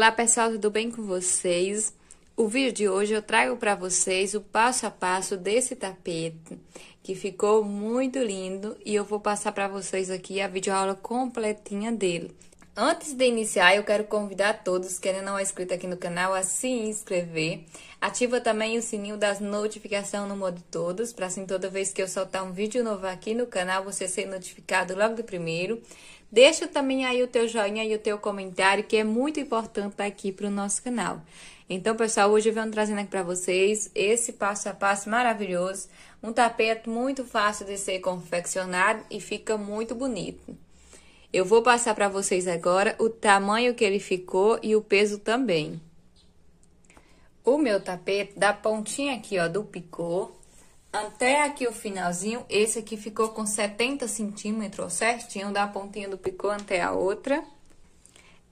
Olá pessoal, tudo bem com vocês? O vídeo de hoje eu trago para vocês o passo a passo desse tapete que ficou muito lindo e eu vou passar para vocês aqui a videoaula completinha dele. Antes de iniciar, eu quero convidar todos que ainda não é inscrito aqui no canal a se inscrever. Ativa também o sininho das notificações no modo todos, para assim toda vez que eu soltar um vídeo novo aqui no canal, você ser notificado logo de primeiro. Deixa também aí o teu joinha e o teu comentário, que é muito importante tá aqui para o nosso canal. Então, pessoal, hoje eu venho trazendo aqui para vocês esse passo a passo maravilhoso, um tapete muito fácil de ser confeccionado e fica muito bonito. Eu vou passar para vocês agora o tamanho que ele ficou e o peso também. O meu tapete, da pontinha aqui, ó, do picô, até aqui o finalzinho. Esse aqui ficou com 70 centímetros certinho, da pontinha do picô até a outra.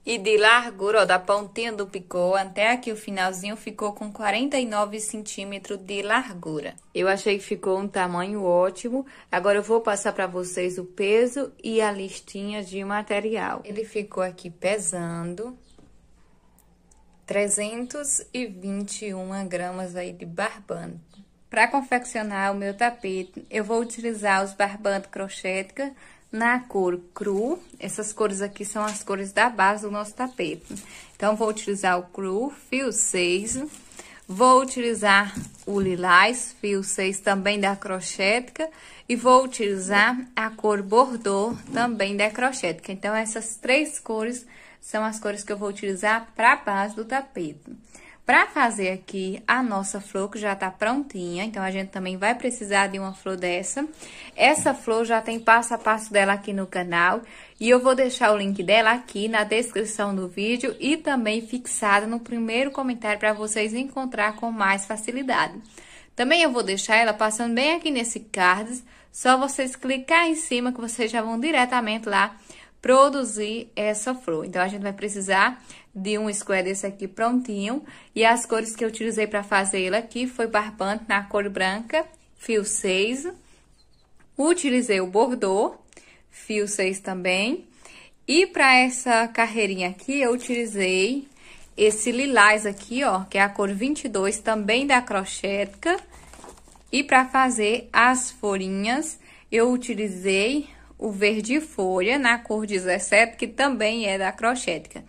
E de largura, ó, da pontinha do picô até aqui o finalzinho, ficou com 49 centímetros de largura. Eu achei que ficou um tamanho ótimo. Agora eu vou passar para vocês o peso e a listinha de material. Ele ficou aqui pesando 321 gramas aí de barbante. Para confeccionar o meu tapete, eu vou utilizar os barbantes crochética na cor cru. Essas cores aqui são as cores da base do nosso tapete. Então, vou utilizar o cru, fio 6. Vou utilizar o lilás, fio 6 também da crochética. E vou utilizar a cor bordô também da crochética. Então, essas três cores são as cores que eu vou utilizar para a base do tapete. Para fazer aqui a nossa flor, que já tá prontinha, então a gente também vai precisar de uma flor dessa. Essa flor já tem passo a passo dela aqui no canal, e eu vou deixar o link dela aqui na descrição do vídeo e também fixado no primeiro comentário para vocês encontrar com mais facilidade. Também eu vou deixar ela passando bem aqui nesse cards, só vocês clicar em cima que vocês já vão diretamente lá produzir essa flor. Então, a gente vai precisar de um square desse aqui prontinho. E as cores que eu utilizei para fazer ele aqui foi barbante na cor branca, fio 6. Utilizei o bordô, fio 6 também. E para essa carreirinha aqui, eu utilizei esse lilás aqui, ó, que é a cor 22, também da Crochetica. E para fazer as folhinhas, eu utilizei o verde folha na cor 17, que também é da Crochetica.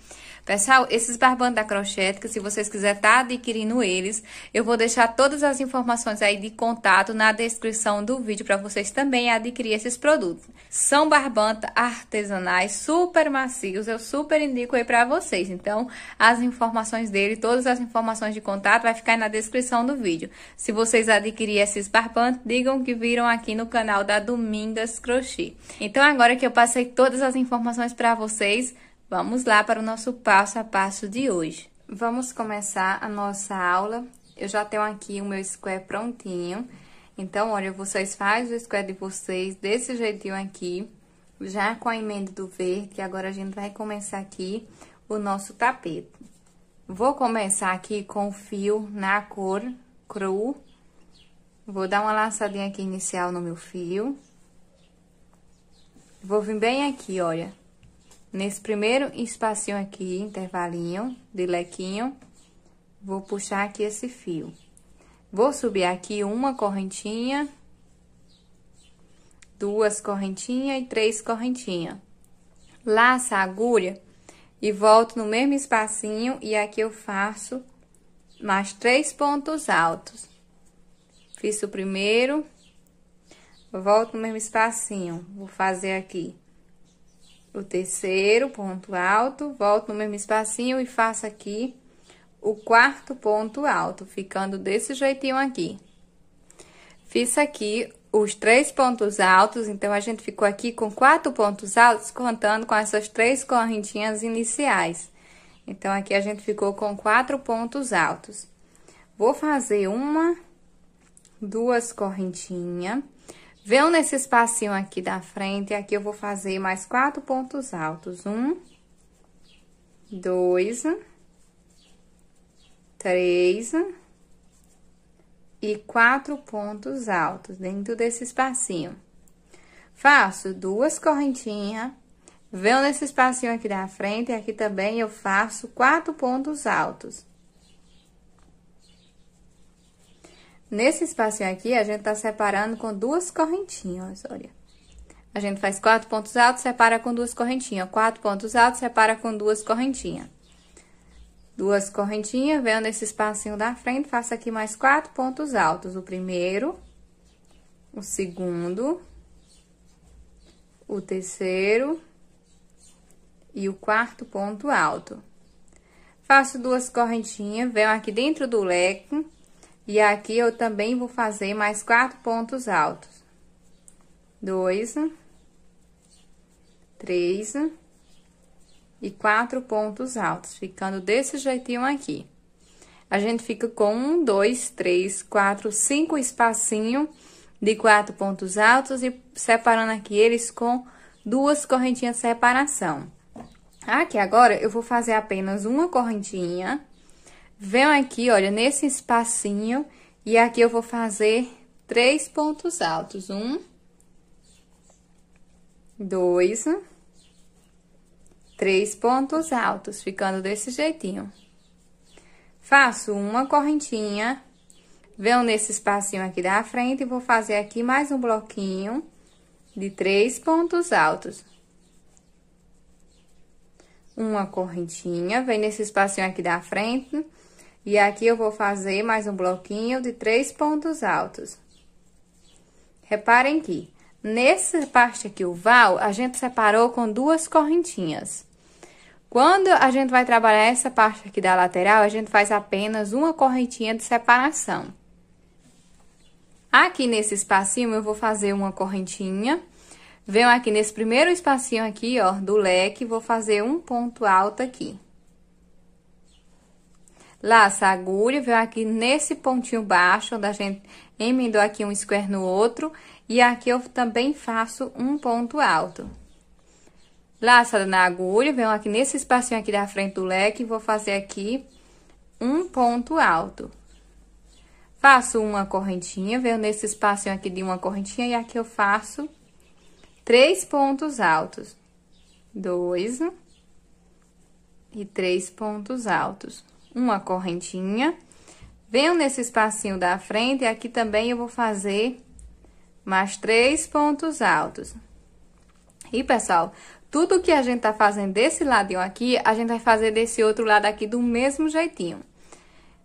Pessoal, esses barbantes da Crochética, se vocês quiserem estar tá adquirindo eles, eu vou deixar todas as informações aí de contato na descrição do vídeo para vocês também adquirirem esses produtos. São barbantes artesanais, super macios, eu super indico aí para vocês. Então, as informações dele, todas as informações de contato vai ficar na descrição do vídeo. Se vocês adquirirem esses barbantes, digam que viram aqui no canal da Domingas Crochê. Então, agora que eu passei todas as informações para vocês, Vamos lá para o nosso passo a passo de hoje. Vamos começar a nossa aula. Eu já tenho aqui o meu square prontinho. Então, olha, vocês fazem o square de vocês desse jeitinho aqui, já com a emenda do verde. Agora, a gente vai começar aqui o nosso tapete. Vou começar aqui com o fio na cor cru. Vou dar uma laçadinha aqui inicial no meu fio. Vou vir bem aqui, olha, Nesse primeiro espacinho aqui, intervalinho de lequinho, vou puxar aqui esse fio. Vou subir aqui uma correntinha, duas correntinhas e três correntinhas. Laça a agulha e volto no mesmo espacinho e aqui eu faço mais três pontos altos. Fiz o primeiro, volto no mesmo espacinho, vou fazer aqui o terceiro ponto alto, volto no mesmo espacinho e faço aqui o quarto ponto alto, ficando desse jeitinho aqui. Fiz aqui os três pontos altos, então a gente ficou aqui com quatro pontos altos, contando com essas três correntinhas iniciais. Então, aqui a gente ficou com quatro pontos altos. Vou fazer uma, duas correntinhas Vem nesse espacinho aqui da frente, aqui eu vou fazer mais quatro pontos altos. Um, dois, três e quatro pontos altos dentro desse espacinho. Faço duas correntinhas, venho nesse espacinho aqui da frente e aqui também eu faço quatro pontos altos. Nesse espacinho aqui, a gente tá separando com duas correntinhas, olha. A gente faz quatro pontos altos, separa com duas correntinhas. Quatro pontos altos, separa com duas correntinhas. Duas correntinhas, venho nesse espacinho da frente, faço aqui mais quatro pontos altos. O primeiro, o segundo, o terceiro e o quarto ponto alto. Faço duas correntinhas, venho aqui dentro do leque e aqui eu também vou fazer mais quatro pontos altos. Dois, três e quatro pontos altos, ficando desse jeitinho aqui. A gente fica com um, dois, três, quatro, cinco espacinho de quatro pontos altos e separando aqui eles com duas correntinhas de separação. Aqui agora eu vou fazer apenas uma correntinha Venho aqui, olha, nesse espacinho, e aqui eu vou fazer três pontos altos. Um, dois, três pontos altos, ficando desse jeitinho. Faço uma correntinha, venho nesse espacinho aqui da frente e vou fazer aqui mais um bloquinho de três pontos altos. Uma correntinha, vem nesse espacinho aqui da frente e aqui eu vou fazer mais um bloquinho de três pontos altos. Reparem que nessa parte aqui, o val, a gente separou com duas correntinhas. Quando a gente vai trabalhar essa parte aqui da lateral, a gente faz apenas uma correntinha de separação. Aqui nesse espacinho, eu vou fazer uma correntinha. Venho aqui nesse primeiro espacinho aqui, ó, do leque, vou fazer um ponto alto aqui. Laça a agulha, veio aqui nesse pontinho baixo, onde a gente emendou aqui um square no outro. E aqui eu também faço um ponto alto. Laçada na agulha, venho aqui nesse espacinho aqui da frente do leque, vou fazer aqui um ponto alto. Faço uma correntinha, venho nesse espacinho aqui de uma correntinha e aqui eu faço três pontos altos. Dois e três pontos altos uma correntinha. Venho nesse espacinho da frente e aqui também eu vou fazer mais três pontos altos. E, pessoal, tudo que a gente tá fazendo desse ladinho aqui, a gente vai fazer desse outro lado aqui do mesmo jeitinho.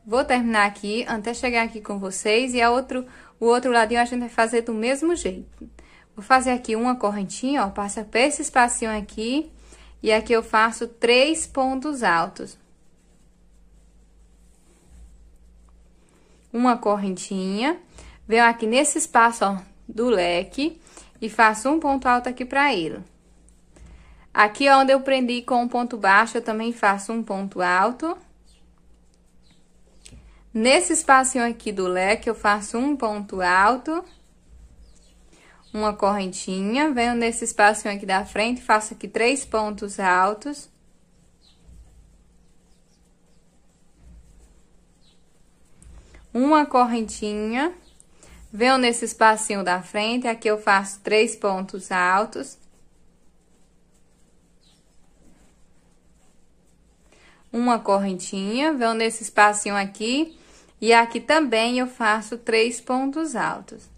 Vou terminar aqui, até chegar aqui com vocês, e a outro, o outro ladinho a gente vai fazer do mesmo jeito. Vou fazer aqui uma correntinha, ó, passa por esse espacinho aqui, e aqui eu faço três pontos altos. uma correntinha, venho aqui nesse espaço, ó, do leque e faço um ponto alto aqui pra ele. Aqui onde eu prendi com um ponto baixo, eu também faço um ponto alto. Nesse espacinho aqui do leque, eu faço um ponto alto, uma correntinha. Venho nesse espacinho aqui da frente, faço aqui três pontos altos. uma correntinha, venho nesse espacinho da frente, aqui eu faço três pontos altos. Uma correntinha, venho nesse espacinho aqui, e aqui também eu faço três pontos altos.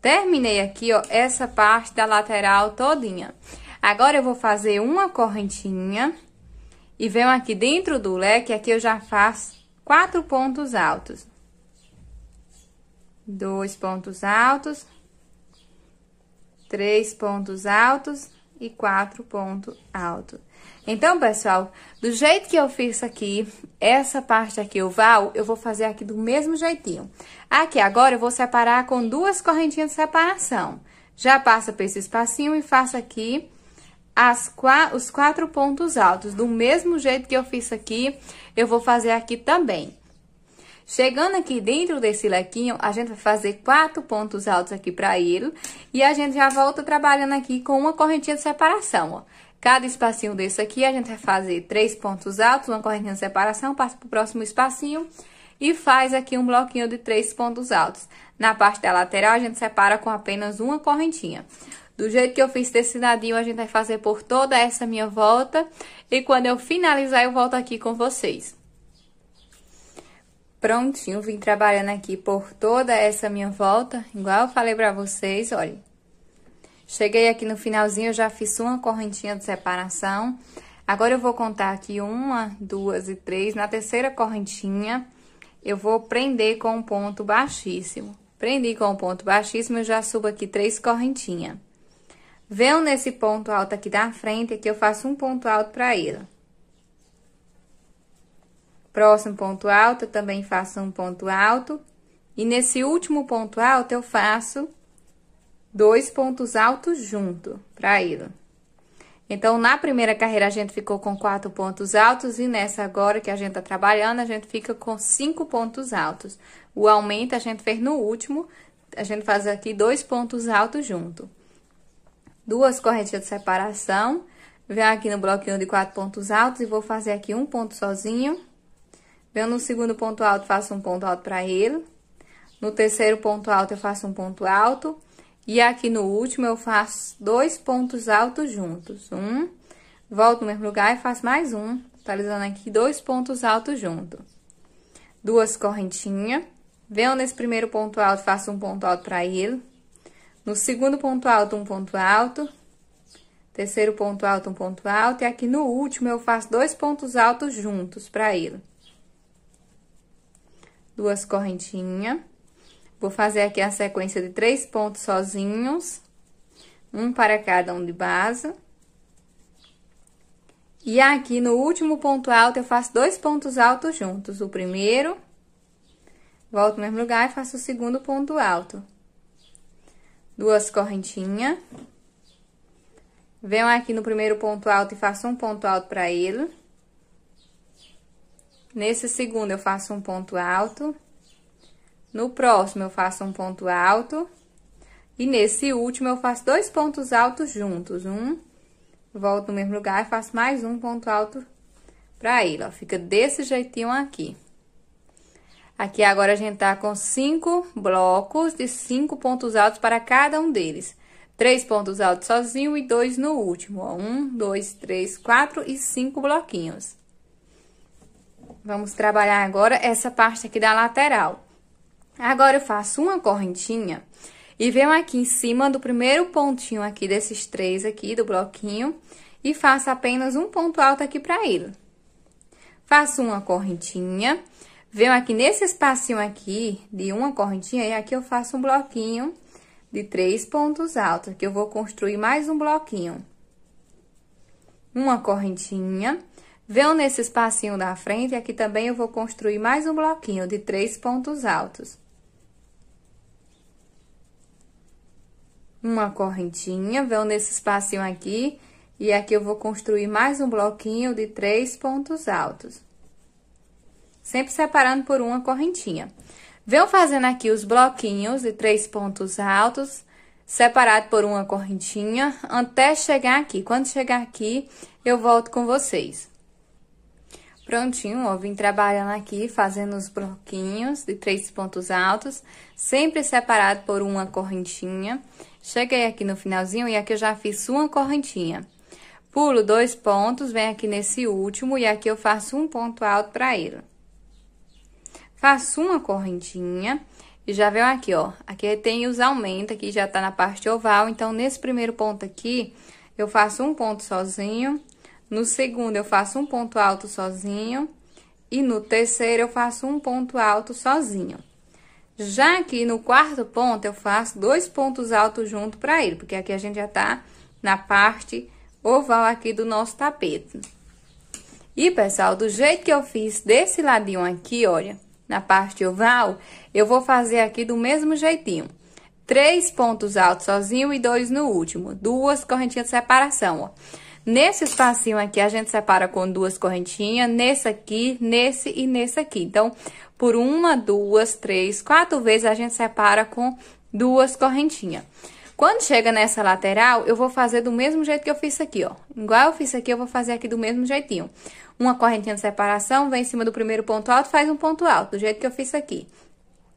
Terminei aqui, ó, essa parte da lateral todinha. Agora, eu vou fazer uma correntinha e venho aqui dentro do leque, aqui eu já faço quatro pontos altos. Dois pontos altos, três pontos altos e quatro pontos altos. Então, pessoal, do jeito que eu fiz aqui, essa parte aqui oval, eu vou fazer aqui do mesmo jeitinho. Aqui agora eu vou separar com duas correntinhas de separação. Já passa por esse espacinho e faço aqui as os quatro pontos altos. Do mesmo jeito que eu fiz aqui, eu vou fazer aqui também. Chegando aqui dentro desse lequinho, a gente vai fazer quatro pontos altos aqui pra ele. E a gente já volta trabalhando aqui com uma correntinha de separação, ó. Cada espacinho desse aqui, a gente vai fazer três pontos altos, uma correntinha de separação, passa pro próximo espacinho e faz aqui um bloquinho de três pontos altos. Na parte da lateral, a gente separa com apenas uma correntinha. Do jeito que eu fiz desse nadinho, a gente vai fazer por toda essa minha volta. E quando eu finalizar, eu volto aqui com vocês. Prontinho, vim trabalhando aqui por toda essa minha volta, igual eu falei pra vocês, olha. Cheguei aqui no finalzinho, eu já fiz uma correntinha de separação. Agora eu vou contar aqui uma, duas e três. Na terceira correntinha, eu vou prender com um ponto baixíssimo. Prendi com um ponto baixíssimo, eu já subo aqui três correntinhas. Vendo nesse ponto alto aqui da frente, aqui eu faço um ponto alto pra ele. Próximo ponto alto, eu também faço um ponto alto. E nesse último ponto alto, eu faço dois pontos altos junto pra ele. Então, na primeira carreira, a gente ficou com quatro pontos altos e nessa agora que a gente tá trabalhando, a gente fica com cinco pontos altos. O aumento a gente fez no último, a gente faz aqui dois pontos altos junto duas correntinhas de separação. Venho aqui no bloquinho de quatro pontos altos e vou fazer aqui um ponto sozinho. Venho no segundo ponto alto, faço um ponto alto para ele. No terceiro ponto alto, eu faço um ponto alto. E aqui no último, eu faço dois pontos altos juntos. Um, volto no mesmo lugar e faço mais um, totalizando aqui dois pontos altos juntos. Duas correntinhas. Venho nesse primeiro ponto alto, faço um ponto alto para ele. No segundo ponto alto, um ponto alto. Terceiro ponto alto, um ponto alto. E aqui no último, eu faço dois pontos altos juntos pra ele. Duas correntinhas. Vou fazer aqui a sequência de três pontos sozinhos. Um para cada um de base. E aqui no último ponto alto, eu faço dois pontos altos juntos. O primeiro, volto no mesmo lugar e faço o segundo ponto alto duas correntinhas. Venho aqui no primeiro ponto alto e faço um ponto alto para ele. Nesse segundo, eu faço um ponto alto. No próximo, eu faço um ponto alto. E nesse último, eu faço dois pontos altos juntos. Um, volto no mesmo lugar e faço mais um ponto alto pra ele, ó. Fica desse jeitinho aqui. Aqui agora a gente tá com cinco blocos de cinco pontos altos para cada um deles. Três pontos altos sozinho e dois no último, ó. Um, dois, três, quatro e cinco bloquinhos. Vamos trabalhar agora essa parte aqui da lateral. Agora, eu faço uma correntinha e venho aqui em cima do primeiro pontinho aqui desses três aqui do bloquinho e faço apenas um ponto alto aqui para ele. Faço uma correntinha Venho aqui nesse espacinho aqui, de uma correntinha, e aqui eu faço um bloquinho de três pontos altos, que eu vou construir mais um bloquinho. Uma correntinha. Venho nesse espacinho da frente, e aqui também eu vou construir mais um bloquinho de três pontos altos. Uma correntinha, venho nesse espacinho aqui, e aqui eu vou construir mais um bloquinho de três pontos altos sempre separando por uma correntinha. Vem fazendo aqui os bloquinhos de três pontos altos, separado por uma correntinha, até chegar aqui. Quando chegar aqui, eu volto com vocês. Prontinho, ó, vim trabalhando aqui, fazendo os bloquinhos de três pontos altos, sempre separado por uma correntinha. Cheguei aqui no finalzinho e aqui eu já fiz uma correntinha. Pulo dois pontos, venho aqui nesse último e aqui eu faço um ponto alto para ele. Faço uma correntinha e já veio aqui, ó. Aqui tem os aumentos, aqui já tá na parte oval. Então, nesse primeiro ponto aqui, eu faço um ponto sozinho. No segundo, eu faço um ponto alto sozinho. E no terceiro, eu faço um ponto alto sozinho. Já aqui no quarto ponto, eu faço dois pontos altos junto pra ele, porque aqui a gente já tá na parte oval aqui do nosso tapete. E, pessoal, do jeito que eu fiz desse ladinho aqui, olha, na parte oval, eu vou fazer aqui do mesmo jeitinho. Três pontos altos sozinho e dois no último. Duas correntinhas de separação, ó. Nesse espacinho aqui, a gente separa com duas correntinhas, nesse aqui, nesse e nesse aqui. Então, por uma, duas, três, quatro vezes, a gente separa com duas correntinhas. Quando chega nessa lateral, eu vou fazer do mesmo jeito que eu fiz aqui, ó. Igual eu fiz aqui, eu vou fazer aqui do mesmo jeitinho. Uma correntinha de separação, vem em cima do primeiro ponto alto, faz um ponto alto, do jeito que eu fiz aqui.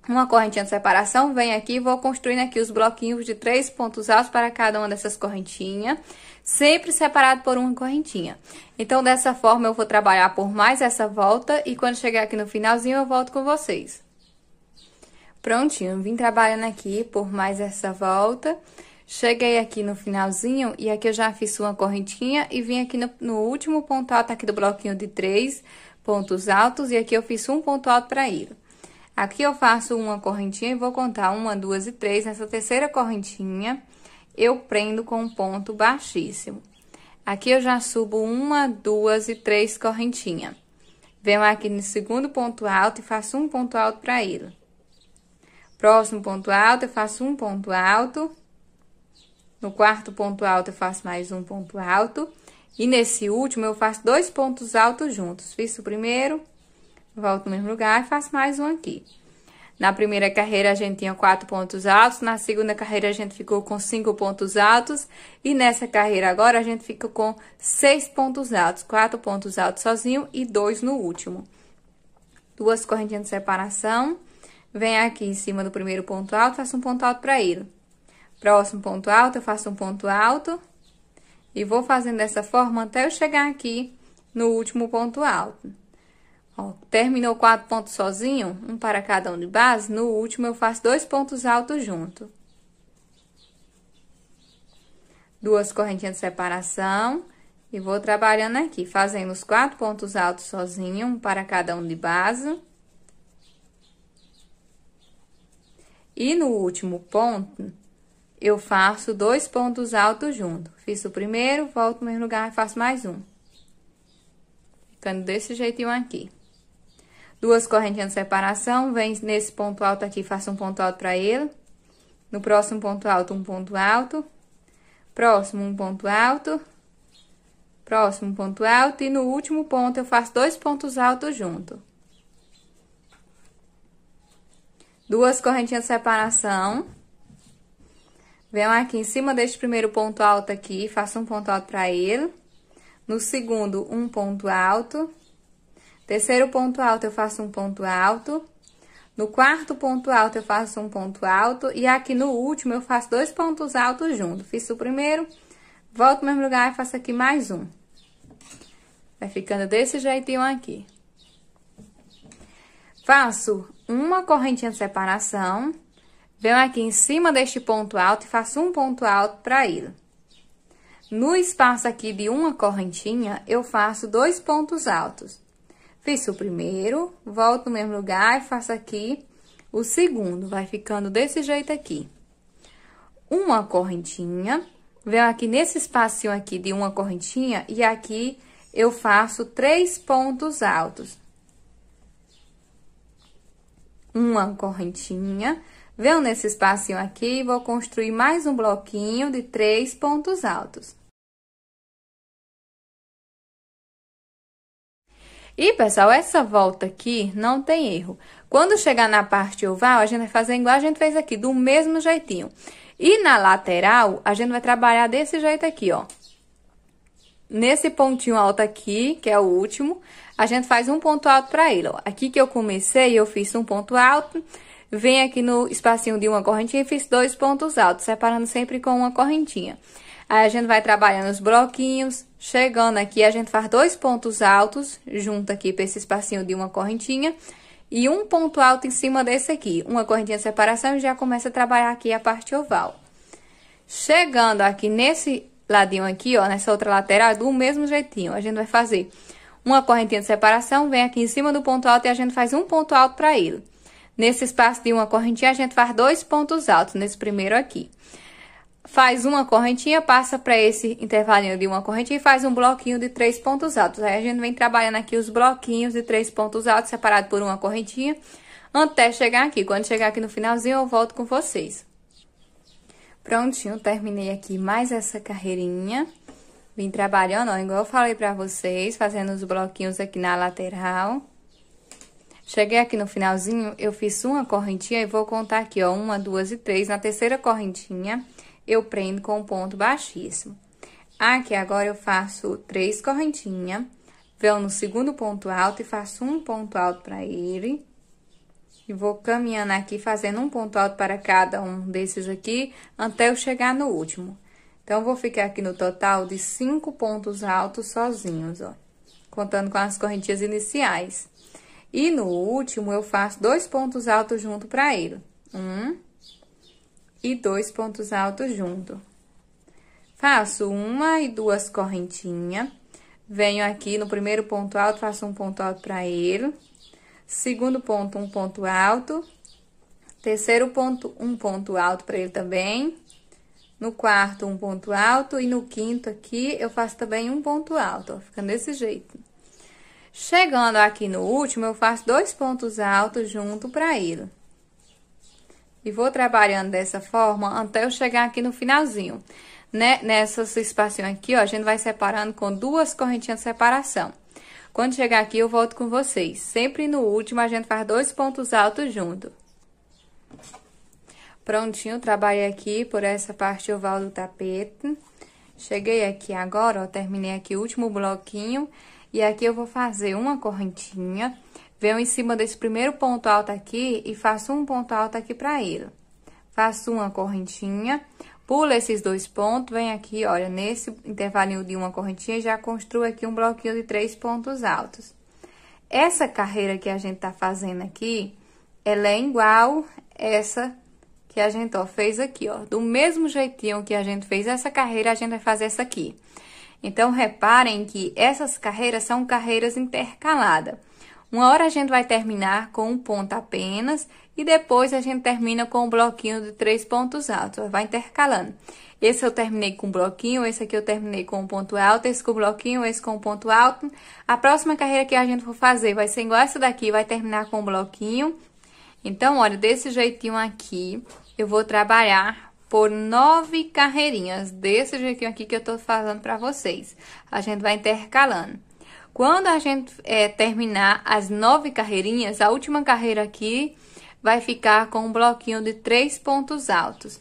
Uma correntinha de separação, vem aqui e vou construindo aqui os bloquinhos de três pontos altos para cada uma dessas correntinhas, sempre separado por uma correntinha. Então, dessa forma, eu vou trabalhar por mais essa volta e quando chegar aqui no finalzinho, eu volto com vocês. Prontinho, vim trabalhando aqui por mais essa volta. Cheguei aqui no finalzinho e aqui eu já fiz uma correntinha e vim aqui no, no último ponto alto aqui do bloquinho de três pontos altos e aqui eu fiz um ponto alto para ir. Aqui eu faço uma correntinha e vou contar uma, duas e três. Nessa terceira correntinha, eu prendo com um ponto baixíssimo. Aqui eu já subo uma, duas e três correntinhas. Venho aqui no segundo ponto alto e faço um ponto alto para ele. Próximo ponto alto, eu faço um ponto alto. No quarto ponto alto, eu faço mais um ponto alto. E nesse último, eu faço dois pontos altos juntos. Fiz o primeiro, volto no mesmo lugar e faço mais um aqui. Na primeira carreira, a gente tinha quatro pontos altos. Na segunda carreira, a gente ficou com cinco pontos altos. E nessa carreira agora, a gente fica com seis pontos altos. Quatro pontos altos sozinho e dois no último. Duas correntinhas de separação. Venho aqui em cima do primeiro ponto alto, faço um ponto alto para ele. Próximo ponto alto, eu faço um ponto alto. E vou fazendo dessa forma até eu chegar aqui no último ponto alto. Ó, terminou quatro pontos sozinho, um para cada um de base. No último, eu faço dois pontos altos junto. Duas correntinhas de separação. E vou trabalhando aqui, fazendo os quatro pontos altos sozinho, um para cada um de base. E no último ponto, eu faço dois pontos altos juntos. Fiz o primeiro, volto no mesmo lugar e faço mais um. Ficando desse jeitinho aqui. Duas correntinhas de separação, vem nesse ponto alto aqui, faço um ponto alto para ele. No próximo ponto alto, um ponto alto. Próximo, um ponto alto. Próximo ponto alto. E no último ponto, eu faço dois pontos altos junto. duas correntinhas de separação. Venho aqui em cima deste primeiro ponto alto aqui, faço um ponto alto para ele. No segundo, um ponto alto. Terceiro ponto alto, eu faço um ponto alto. No quarto ponto alto, eu faço um ponto alto. E aqui no último, eu faço dois pontos altos junto. Fiz o primeiro, volto no mesmo lugar e faço aqui mais um. Vai ficando desse jeitinho aqui. Faço uma correntinha de separação, venho aqui em cima deste ponto alto e faço um ponto alto para ele. No espaço aqui de uma correntinha, eu faço dois pontos altos. Fiz o primeiro, volto no mesmo lugar e faço aqui o segundo. Vai ficando desse jeito aqui. Uma correntinha, venho aqui nesse espacinho aqui de uma correntinha e aqui eu faço três pontos altos uma correntinha. Venho nesse espacinho aqui, vou construir mais um bloquinho de três pontos altos. E, pessoal, essa volta aqui não tem erro. Quando chegar na parte oval, a gente vai fazer igual a gente fez aqui, do mesmo jeitinho. E na lateral, a gente vai trabalhar desse jeito aqui, ó nesse pontinho alto aqui, que é o último, a gente faz um ponto alto pra ele, ó. Aqui que eu comecei, eu fiz um ponto alto, vem aqui no espacinho de uma correntinha e fiz dois pontos altos, separando sempre com uma correntinha. Aí, a gente vai trabalhando os bloquinhos, chegando aqui, a gente faz dois pontos altos, junto aqui pra esse espacinho de uma correntinha, e um ponto alto em cima desse aqui, uma correntinha de separação, e já começa a trabalhar aqui a parte oval. Chegando aqui nesse ladinho aqui, ó, nessa outra lateral, do mesmo jeitinho. A gente vai fazer uma correntinha de separação, vem aqui em cima do ponto alto e a gente faz um ponto alto para ele. Nesse espaço de uma correntinha, a gente faz dois pontos altos, nesse primeiro aqui. Faz uma correntinha, passa para esse intervalinho de uma correntinha e faz um bloquinho de três pontos altos. Aí a gente vem trabalhando aqui os bloquinhos de três pontos altos, separado por uma correntinha, até chegar aqui. Quando chegar aqui no finalzinho, eu volto com vocês. Prontinho, terminei aqui mais essa carreirinha. Vim trabalhando, ó, igual eu falei pra vocês, fazendo os bloquinhos aqui na lateral. Cheguei aqui no finalzinho, eu fiz uma correntinha e vou contar aqui, ó, uma, duas e três. Na terceira correntinha, eu prendo com um ponto baixíssimo. Aqui agora eu faço três correntinhas, venho no segundo ponto alto e faço um ponto alto pra ele. E vou caminhando aqui, fazendo um ponto alto para cada um desses aqui, até eu chegar no último. Então, vou ficar aqui no total de cinco pontos altos sozinhos, ó. Contando com as correntinhas iniciais. E no último, eu faço dois pontos altos junto para ele. Um e dois pontos altos junto. Faço uma e duas correntinhas. Venho aqui no primeiro ponto alto, faço um ponto alto para ele Segundo ponto, um ponto alto. Terceiro ponto, um ponto alto para ele também. No quarto, um ponto alto. E no quinto aqui, eu faço também um ponto alto, ó, ficando desse jeito. Chegando aqui no último, eu faço dois pontos altos junto para ele. E vou trabalhando dessa forma até eu chegar aqui no finalzinho. Né? Nessa espacinho aqui, ó, a gente vai separando com duas correntinhas de separação. Quando chegar aqui, eu volto com vocês. Sempre no último, a gente faz dois pontos altos junto. Prontinho, trabalhei aqui por essa parte oval do tapete. Cheguei aqui agora, ó, terminei aqui o último bloquinho. E aqui eu vou fazer uma correntinha. Venho em cima desse primeiro ponto alto aqui e faço um ponto alto aqui pra ele. Faço uma correntinha, Pula esses dois pontos, vem aqui, olha, nesse intervalinho de uma correntinha, já construo aqui um bloquinho de três pontos altos. Essa carreira que a gente tá fazendo aqui, ela é igual essa que a gente, ó, fez aqui, ó. Do mesmo jeitinho que a gente fez essa carreira, a gente vai fazer essa aqui. Então, reparem que essas carreiras são carreiras intercaladas. Uma hora a gente vai terminar com um ponto apenas e depois a gente termina com um bloquinho de três pontos altos, vai intercalando. Esse eu terminei com um bloquinho, esse aqui eu terminei com um ponto alto, esse com um bloquinho, esse com um ponto alto. A próxima carreira que a gente for fazer vai ser igual essa daqui, vai terminar com um bloquinho. Então, olha, desse jeitinho aqui, eu vou trabalhar por nove carreirinhas, desse jeitinho aqui que eu tô falando pra vocês. A gente vai intercalando. Quando a gente é, terminar as nove carreirinhas, a última carreira aqui vai ficar com um bloquinho de três pontos altos.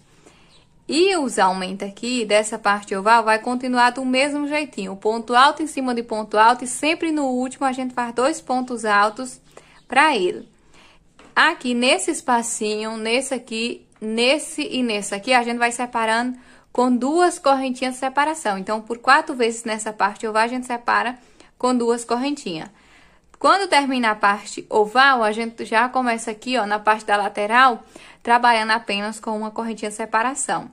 E os aumenta aqui, dessa parte oval, vai continuar do mesmo jeitinho. Ponto alto em cima de ponto alto e sempre no último a gente faz dois pontos altos para ele. Aqui nesse espacinho, nesse aqui, nesse e nesse aqui, a gente vai separando com duas correntinhas de separação. Então, por quatro vezes nessa parte oval, a gente separa com duas correntinhas. Quando termina a parte oval, a gente já começa aqui, ó, na parte da lateral, trabalhando apenas com uma correntinha de separação.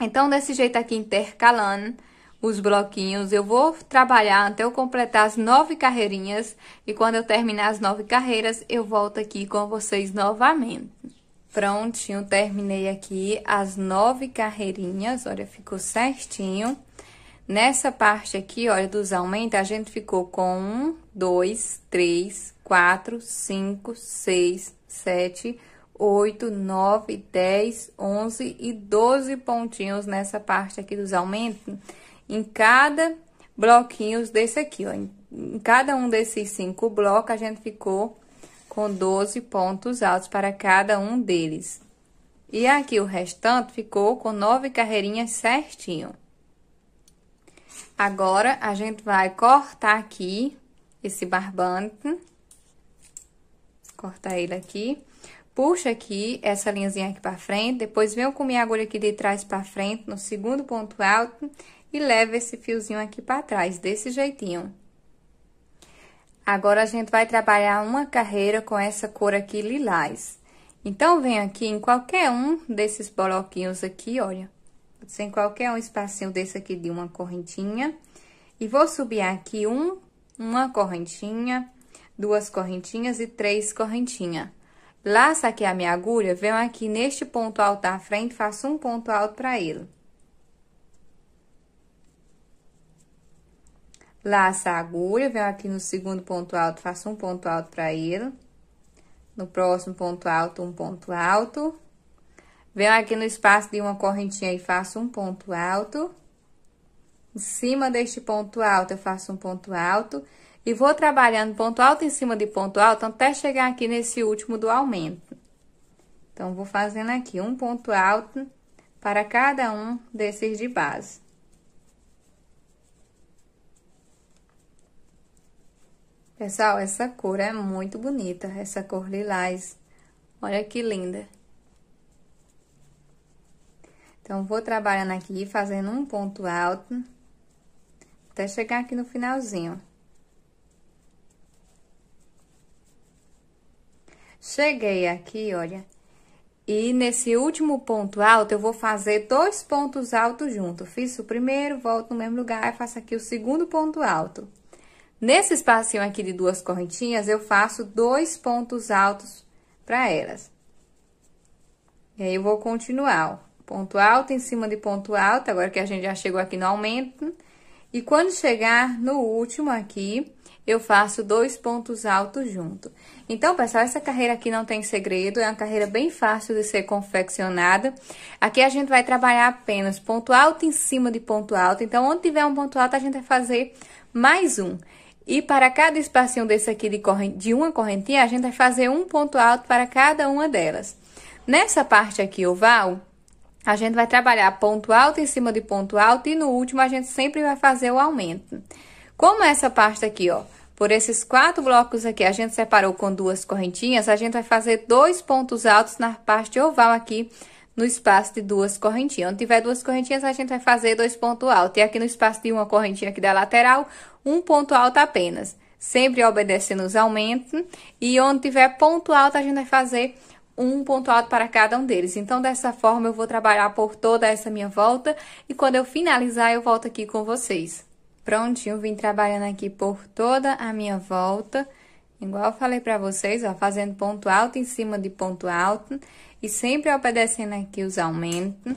Então, desse jeito aqui, intercalando os bloquinhos, eu vou trabalhar até eu completar as nove carreirinhas. E quando eu terminar as nove carreiras, eu volto aqui com vocês novamente. Prontinho, terminei aqui as nove carreirinhas, olha, ficou certinho. Nessa parte aqui, olha, dos aumentos, a gente ficou com um, dois, três, quatro, cinco, seis, sete, oito, nove, dez, onze e doze pontinhos nessa parte aqui dos aumentos. Em cada bloquinhos desse aqui, ó. Em cada um desses cinco blocos, a gente ficou com 12 pontos altos para cada um deles. E aqui o restante ficou com nove carreirinhas certinho. Agora, a gente vai cortar aqui esse barbante. Cortar ele aqui. Puxa aqui essa linhazinha aqui pra frente. Depois, venho com minha agulha aqui de trás pra frente, no segundo ponto alto. E leva esse fiozinho aqui pra trás, desse jeitinho. Agora, a gente vai trabalhar uma carreira com essa cor aqui lilás. Então, venho aqui em qualquer um desses bloquinhos aqui, olha sem qualquer um espacinho desse aqui de uma correntinha. E vou subir aqui um, uma correntinha, duas correntinhas e três correntinhas. Laço aqui a minha agulha, venho aqui neste ponto alto da frente, faço um ponto alto para ele. Laço a agulha, venho aqui no segundo ponto alto, faço um ponto alto para ele. No próximo ponto alto, um ponto alto. Venho aqui no espaço de uma correntinha e faço um ponto alto. Em cima deste ponto alto, eu faço um ponto alto. E vou trabalhando ponto alto em cima de ponto alto até chegar aqui nesse último do aumento. Então, vou fazendo aqui um ponto alto para cada um desses de base. Pessoal, essa cor é muito bonita, essa cor lilás. Olha que linda. Então, vou trabalhando aqui, fazendo um ponto alto, até chegar aqui no finalzinho. Cheguei aqui, olha, e nesse último ponto alto, eu vou fazer dois pontos altos junto. Fiz o primeiro, volto no mesmo lugar e faço aqui o segundo ponto alto. Nesse espacinho aqui de duas correntinhas, eu faço dois pontos altos para elas. E aí, eu vou continuar, ó ponto alto em cima de ponto alto, agora que a gente já chegou aqui no aumento. E quando chegar no último aqui, eu faço dois pontos altos junto. Então, pessoal, essa carreira aqui não tem segredo, é uma carreira bem fácil de ser confeccionada. Aqui a gente vai trabalhar apenas ponto alto em cima de ponto alto. Então, onde tiver um ponto alto, a gente vai fazer mais um. E para cada espacinho desse aqui de, de uma correntinha, a gente vai fazer um ponto alto para cada uma delas. Nessa parte aqui oval, a gente vai trabalhar ponto alto em cima de ponto alto e no último a gente sempre vai fazer o aumento. Como essa parte aqui, ó, por esses quatro blocos aqui, a gente separou com duas correntinhas, a gente vai fazer dois pontos altos na parte oval aqui, no espaço de duas correntinhas. Onde tiver duas correntinhas, a gente vai fazer dois pontos altos. E aqui no espaço de uma correntinha aqui da lateral, um ponto alto apenas. Sempre obedecendo os aumentos. E onde tiver ponto alto, a gente vai fazer um ponto alto para cada um deles. Então, dessa forma, eu vou trabalhar por toda essa minha volta e quando eu finalizar, eu volto aqui com vocês. Prontinho, vim trabalhando aqui por toda a minha volta, igual falei para vocês, ó, fazendo ponto alto em cima de ponto alto e sempre obedecendo aqui os aumentos.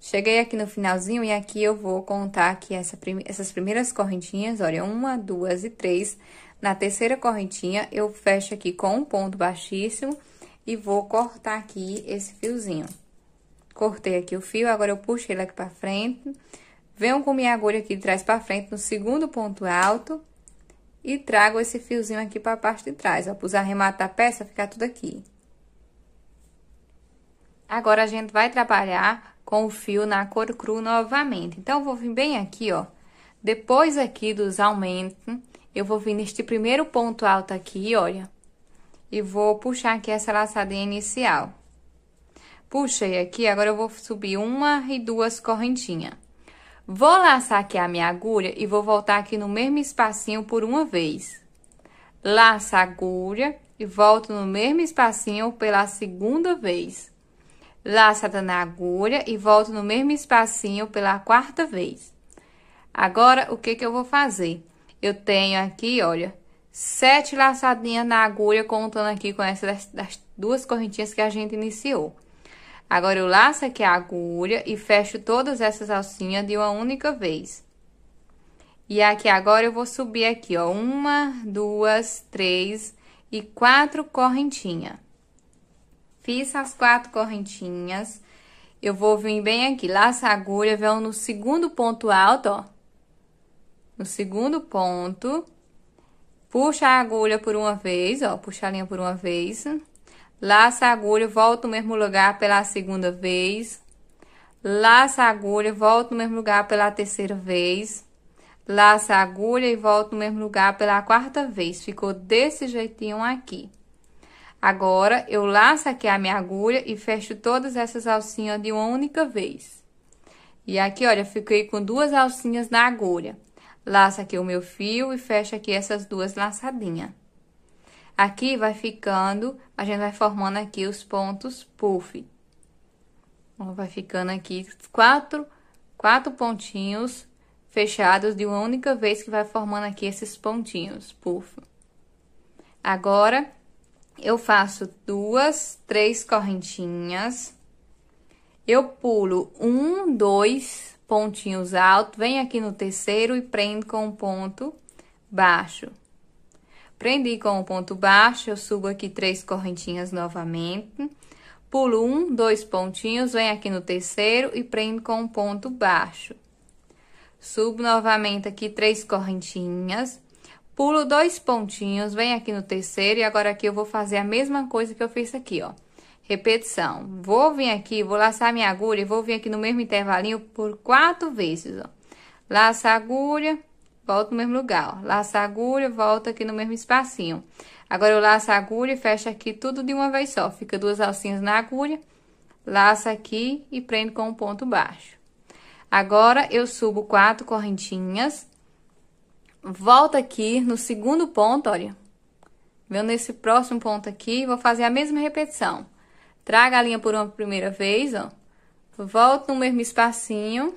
Cheguei aqui no finalzinho e aqui eu vou contar aqui essa prime essas primeiras correntinhas, olha, uma, duas e três. Na terceira correntinha, eu fecho aqui com um ponto baixíssimo e vou cortar aqui esse fiozinho. Cortei aqui o fio, agora eu puxo ele aqui pra frente. Venho com minha agulha aqui de trás pra frente no segundo ponto alto. E trago esse fiozinho aqui pra parte de trás, ó. Pus arrematar a peça, ficar tudo aqui. Agora, a gente vai trabalhar com o fio na cor cru novamente. Então, vou vir bem aqui, ó. Depois aqui dos aumentos, eu vou vir neste primeiro ponto alto aqui, olha e vou puxar aqui essa laçadinha inicial. Puxei aqui, agora eu vou subir uma e duas correntinhas. Vou laçar aqui a minha agulha e vou voltar aqui no mesmo espacinho por uma vez. Laça a agulha e volto no mesmo espacinho pela segunda vez. Laçada na agulha e volto no mesmo espacinho pela quarta vez. Agora, o que que eu vou fazer? Eu tenho aqui, olha, sete laçadinhas na agulha, contando aqui com essas das, das duas correntinhas que a gente iniciou. Agora, eu laço aqui a agulha e fecho todas essas alcinhas de uma única vez. E aqui agora, eu vou subir aqui, ó, uma, duas, três e quatro correntinhas. Fiz as quatro correntinhas. Eu vou vir bem aqui, laço a agulha, venho no segundo ponto alto, ó. No segundo ponto Puxa a agulha por uma vez, ó, puxa a linha por uma vez. Laça a agulha, volta no mesmo lugar pela segunda vez. Laça a agulha, volta no mesmo lugar pela terceira vez. Laça a agulha e volta no mesmo lugar pela quarta vez. Ficou desse jeitinho aqui. Agora, eu laço aqui a minha agulha e fecho todas essas alcinhas de uma única vez. E aqui, olha, fiquei com duas alcinhas na agulha. Laça aqui o meu fio e fecha aqui essas duas laçadinhas. Aqui vai ficando, a gente vai formando aqui os pontos puff. Vai ficando aqui quatro, quatro pontinhos fechados de uma única vez que vai formando aqui esses pontinhos puff. Agora, eu faço duas, três correntinhas. Eu pulo um, dois, pontinhos altos, vem aqui no terceiro e prendo com um ponto baixo. Prendi com um ponto baixo, eu subo aqui três correntinhas novamente, pulo um, dois pontinhos, venho aqui no terceiro e prendo com um ponto baixo. Subo novamente aqui três correntinhas, pulo dois pontinhos, venho aqui no terceiro e agora aqui eu vou fazer a mesma coisa que eu fiz aqui, ó. Repetição. Vou vir aqui, vou laçar minha agulha e vou vir aqui no mesmo intervalinho por quatro vezes, ó. Laça a agulha, volta no mesmo lugar, ó. Laça a agulha, volta aqui no mesmo espacinho. Agora, eu laço a agulha e fecho aqui tudo de uma vez só. Fica duas alcinhas na agulha, laça aqui e prendo com um ponto baixo. Agora, eu subo quatro correntinhas, volta aqui no segundo ponto, olha. Vendo nesse próximo ponto aqui, vou fazer a mesma repetição. Traga a linha por uma primeira vez, ó. Volto no mesmo espacinho.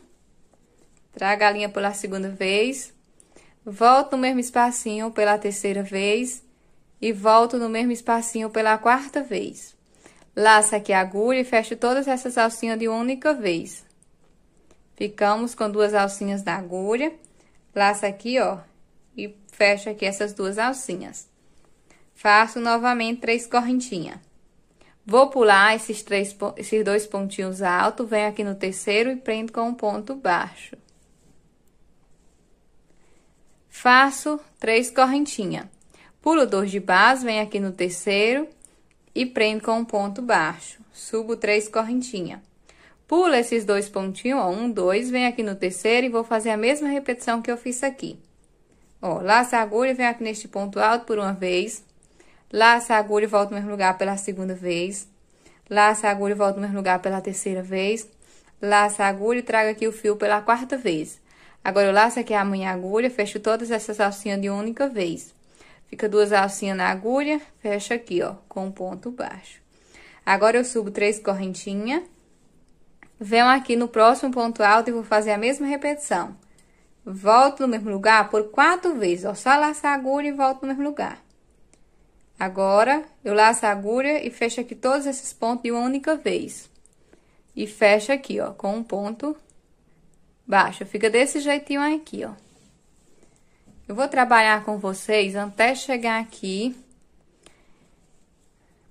Traga a linha pela segunda vez. Volto no mesmo espacinho pela terceira vez. E volto no mesmo espacinho pela quarta vez. Laça aqui a agulha e fecho todas essas alcinhas de uma única vez. Ficamos com duas alcinhas da agulha. Laça aqui, ó. E fecho aqui essas duas alcinhas. Faço novamente três correntinhas. Vou pular esses, três, esses dois pontinhos altos, venho aqui no terceiro e prendo com um ponto baixo. Faço três correntinhas. Pulo dois de base, venho aqui no terceiro e prendo com um ponto baixo. Subo três correntinhas. Pulo esses dois pontinhos, ó, um, dois, venho aqui no terceiro e vou fazer a mesma repetição que eu fiz aqui. Ó, laço a agulha, venho aqui neste ponto alto por uma vez Laça a agulha e volta no mesmo lugar pela segunda vez. Laça a agulha e volta no mesmo lugar pela terceira vez. Laça a agulha e traga aqui o fio pela quarta vez. Agora eu laço aqui é a minha agulha, fecho todas essas alcinhas de única vez. Fica duas alcinhas na agulha, fecho aqui, ó, com um ponto baixo. Agora eu subo três correntinhas. Venho aqui no próximo ponto alto e vou fazer a mesma repetição. Volto no mesmo lugar por quatro vezes, ó, só laço a agulha e volto no mesmo lugar. Agora, eu laço a agulha e fecho aqui todos esses pontos de uma única vez. E fecho aqui, ó, com um ponto baixo. Fica desse jeitinho aqui, ó. Eu vou trabalhar com vocês até chegar aqui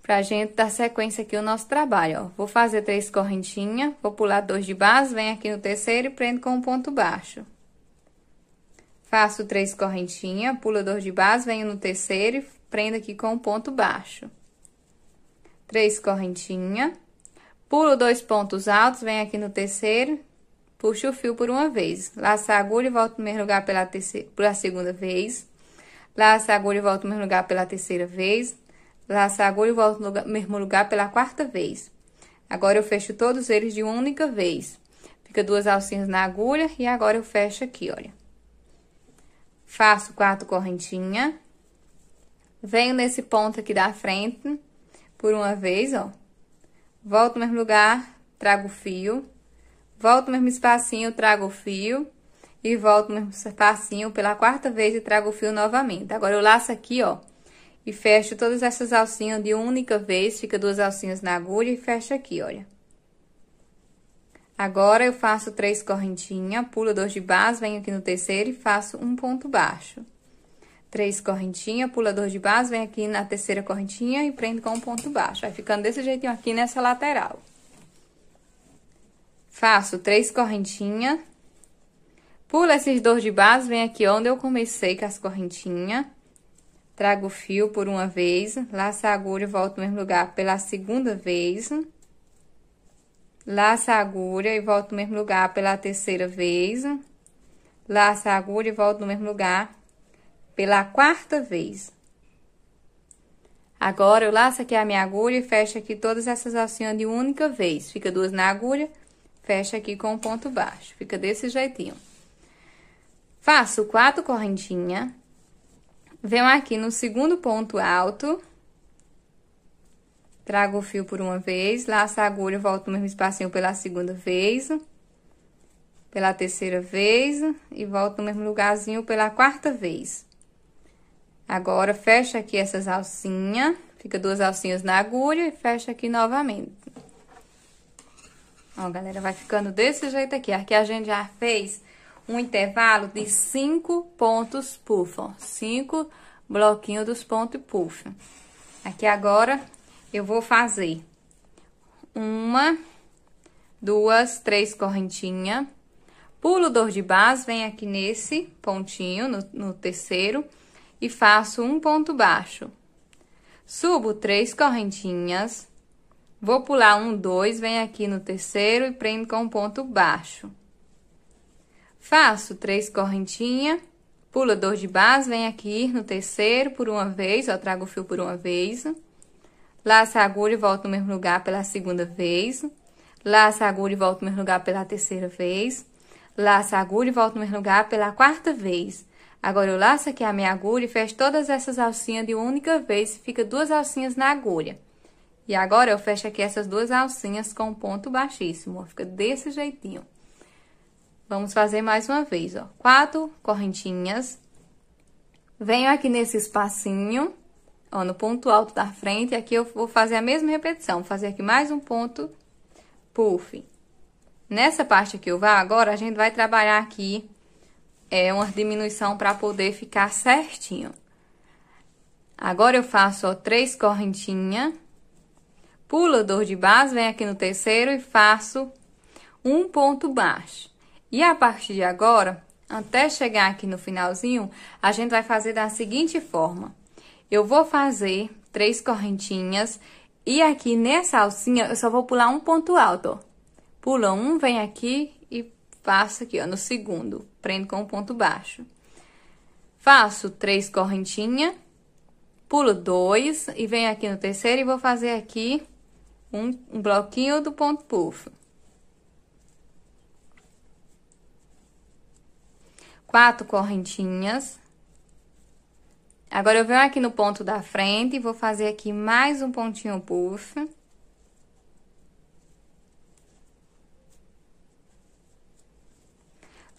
pra gente dar sequência aqui o nosso trabalho, ó. Vou fazer três correntinhas, vou pular dois de base, venho aqui no terceiro e prendo com um ponto baixo. Faço três correntinhas, pulo dois de base, venho no terceiro prenda aqui com um ponto baixo. Três correntinha. Pulo dois pontos altos, vem aqui no terceiro, puxo o fio por uma vez. laço a agulha e volto no mesmo lugar pela, terceira, pela segunda vez. laço a agulha e volto no mesmo lugar pela terceira vez. laço a agulha e volto no lugar, mesmo lugar pela quarta vez. Agora, eu fecho todos eles de uma única vez. Fica duas alcinhas na agulha e agora eu fecho aqui, olha. Faço quatro correntinha. Venho nesse ponto aqui da frente por uma vez, ó. Volto no mesmo lugar, trago o fio. Volto no mesmo espacinho, trago o fio. E volto no mesmo espacinho pela quarta vez e trago o fio novamente. Agora, eu laço aqui, ó. E fecho todas essas alcinhas de única vez. Fica duas alcinhas na agulha e fecho aqui, olha. Agora, eu faço três correntinhas, pulo dois de base, venho aqui no terceiro e faço um ponto baixo três correntinhas, pulador de base, vem aqui na terceira correntinha e prende com um ponto baixo. Vai ficando desse jeitinho aqui nessa lateral. Faço três correntinhas. Pula esses dois de base, vem aqui onde eu comecei com as correntinhas. Trago o fio por uma vez, laço a agulha, volto no mesmo lugar pela segunda vez. laço a agulha e volto no mesmo lugar pela terceira vez. laço a agulha e volto no mesmo lugar pela quarta vez. Agora, eu laço aqui a minha agulha e fecho aqui todas essas alcinhas de única vez. Fica duas na agulha, fecha aqui com um ponto baixo. Fica desse jeitinho. Faço quatro correntinhas. Venho aqui no segundo ponto alto. Trago o fio por uma vez, laço a agulha, volto no mesmo espacinho pela segunda vez, pela terceira vez e volto no mesmo lugarzinho pela quarta vez. Agora, fecha aqui essas alcinhas. Fica duas alcinhas na agulha e fecha aqui novamente. Ó, galera, vai ficando desse jeito aqui. Aqui a gente já fez um intervalo de cinco pontos puff, ó. Cinco bloquinhos dos pontos puff. Aqui agora, eu vou fazer uma, duas, três correntinhas. Pulo dor de base, vem aqui nesse pontinho, no, no terceiro e faço um ponto baixo. Subo três correntinhas, vou pular um, dois, venho aqui no terceiro e prendo com um ponto baixo. Faço três correntinhas, pulo dois de base, venho aqui no terceiro por uma vez, ó, trago o fio por uma vez. Laço a agulha e volto no mesmo lugar pela segunda vez. Laço a agulha e volto no mesmo lugar pela terceira vez. Laço a agulha e volto no mesmo lugar pela quarta vez. Agora eu laço aqui a minha agulha e fecho todas essas alcinhas de uma única vez, fica duas alcinhas na agulha. E agora eu fecho aqui essas duas alcinhas com um ponto baixíssimo, fica desse jeitinho. Vamos fazer mais uma vez, ó. Quatro correntinhas. Venho aqui nesse espacinho, ó, no ponto alto da frente, aqui eu vou fazer a mesma repetição, vou fazer aqui mais um ponto puff. Nessa parte aqui, eu vá agora, a gente vai trabalhar aqui é uma diminuição para poder ficar certinho. Agora eu faço ó, três correntinhas, pulo dor de base, venho aqui no terceiro e faço um ponto baixo. E a partir de agora, até chegar aqui no finalzinho, a gente vai fazer da seguinte forma. Eu vou fazer três correntinhas e aqui nessa alcinha eu só vou pular um ponto alto, ó. Pula um, vem aqui e faço aqui, ó, no segundo prendo com um ponto baixo. Faço três correntinhas, pulo dois e venho aqui no terceiro e vou fazer aqui um, um bloquinho do ponto puff. Quatro correntinhas. Agora, eu venho aqui no ponto da frente e vou fazer aqui mais um pontinho puff.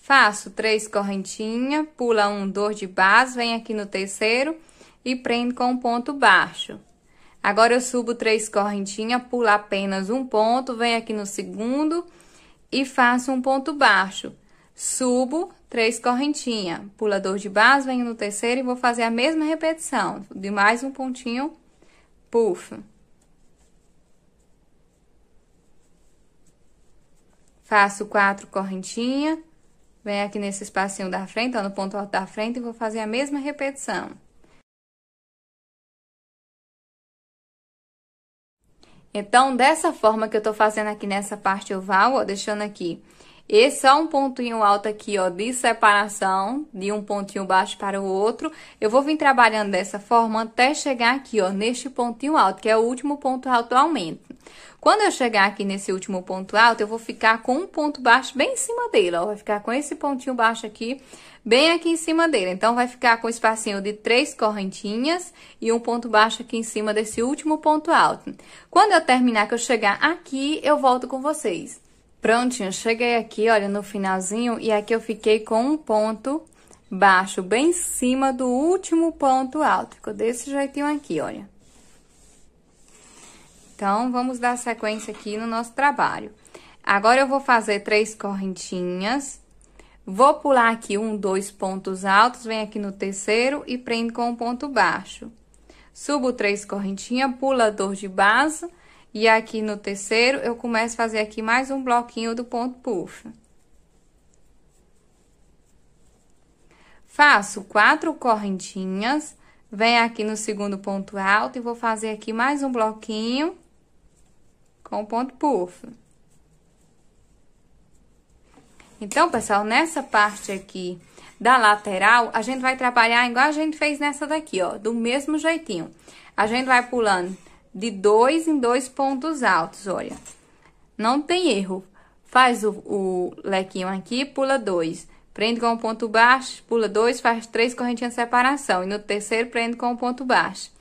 Faço três correntinhas, pula um, dor de base, vem aqui no terceiro e prendo com um ponto baixo. Agora, eu subo três correntinhas, pula apenas um ponto, vem aqui no segundo e faço um ponto baixo. Subo três correntinhas, pula dor de base, venho no terceiro e vou fazer a mesma repetição. De mais um pontinho, puff. Faço quatro correntinhas Vem aqui nesse espacinho da frente, ó, no ponto alto da frente, e vou fazer a mesma repetição. Então, dessa forma que eu tô fazendo aqui nessa parte oval, ó, deixando aqui esse é um pontinho alto aqui, ó, de separação, de um pontinho baixo para o outro. Eu vou vir trabalhando dessa forma até chegar aqui, ó, neste pontinho alto, que é o último ponto alto do aumento. Quando eu chegar aqui nesse último ponto alto, eu vou ficar com um ponto baixo bem em cima dele, ó. Vai ficar com esse pontinho baixo aqui, bem aqui em cima dele. Então, vai ficar com um espacinho de três correntinhas e um ponto baixo aqui em cima desse último ponto alto. Quando eu terminar, que eu chegar aqui, eu volto com vocês. Prontinho, cheguei aqui, olha, no finalzinho, e aqui eu fiquei com um ponto baixo, bem em cima do último ponto alto. Ficou desse jeitinho aqui, olha. Então, vamos dar sequência aqui no nosso trabalho. Agora, eu vou fazer três correntinhas. Vou pular aqui um, dois pontos altos, vem aqui no terceiro e prendo com um ponto baixo. Subo três correntinhas, pula dois de base e aqui no terceiro, eu começo a fazer aqui mais um bloquinho do ponto puff. Faço quatro correntinhas, venho aqui no segundo ponto alto e vou fazer aqui mais um bloquinho com ponto puff. Então, pessoal, nessa parte aqui da lateral, a gente vai trabalhar igual a gente fez nessa daqui, ó, do mesmo jeitinho. A gente vai pulando de dois em dois pontos altos, olha. Não tem erro. Faz o, o lequinho aqui, pula dois. Prende com o um ponto baixo, pula dois, faz três correntinhas de separação. E no terceiro, prende com o um ponto baixo.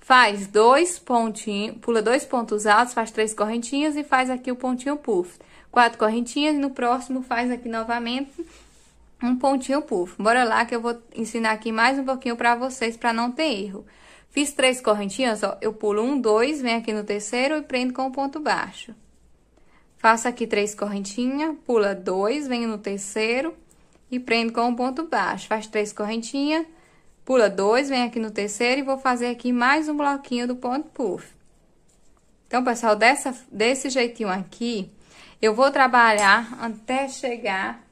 Faz dois pontinhos, pula dois pontos altos, faz três correntinhas e faz aqui o pontinho puff. Quatro correntinhas e no próximo faz aqui novamente um pontinho puff. Bora lá que eu vou ensinar aqui mais um pouquinho pra vocês, pra não ter erro. Fiz três correntinhas, ó, eu pulo um, dois, venho aqui no terceiro e prendo com o ponto baixo. Faço aqui três correntinhas, pula dois, venho no terceiro e prendo com um ponto baixo. Faz três correntinhas, pula dois, venho aqui no terceiro e vou fazer aqui mais um bloquinho do ponto puff. Então, pessoal, dessa, desse jeitinho aqui, eu vou trabalhar até chegar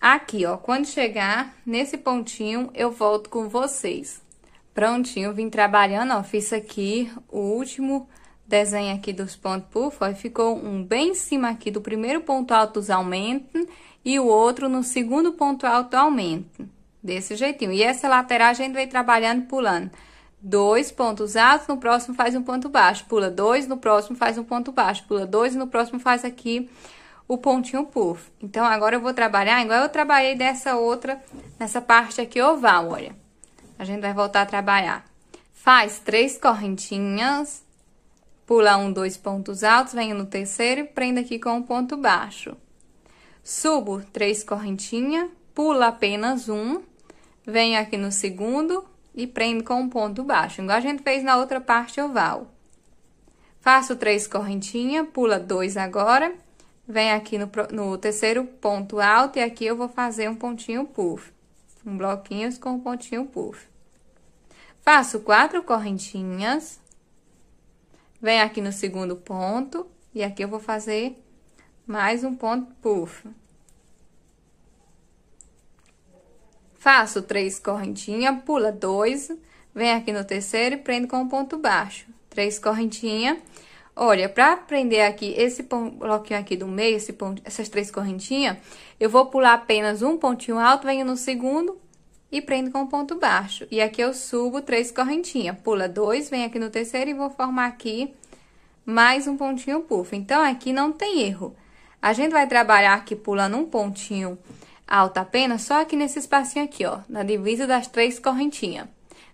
aqui, ó. Quando chegar nesse pontinho, eu volto com vocês. Prontinho, vim trabalhando, ó, fiz aqui o último desenho aqui dos pontos puff, ó, ficou um bem em cima aqui do primeiro ponto alto dos aumentos e o outro no segundo ponto alto aumento, desse jeitinho. E essa lateral a gente vem trabalhando pulando dois pontos altos, no próximo faz um ponto baixo, pula dois, no próximo faz um ponto baixo, pula dois, no próximo faz aqui o pontinho puff. Então, agora eu vou trabalhar igual eu trabalhei dessa outra, nessa parte aqui oval, olha. A gente vai voltar a trabalhar. Faz três correntinhas, pula um, dois pontos altos, venho no terceiro e prendo aqui com um ponto baixo. Subo três correntinhas, pula apenas um, venho aqui no segundo e prendo com um ponto baixo, igual a gente fez na outra parte oval. Faço três correntinhas, pula dois agora, venho aqui no, no terceiro ponto alto e aqui eu vou fazer um pontinho puff um bloquinhos com pontinho puff. Faço quatro correntinhas, venho aqui no segundo ponto, e aqui eu vou fazer mais um ponto puff. Faço três correntinhas, pula dois, venho aqui no terceiro e prendo com um ponto baixo. Três correntinhas Olha, para prender aqui esse bloquinho aqui do meio, esse ponto, essas três correntinhas, eu vou pular apenas um pontinho alto, venho no segundo e prendo com um ponto baixo. E aqui eu subo três correntinhas, pula dois, venho aqui no terceiro e vou formar aqui mais um pontinho puff. Então, aqui não tem erro. A gente vai trabalhar aqui pulando um pontinho alto apenas, só aqui nesse espacinho aqui, ó, na divisa das três correntinhas.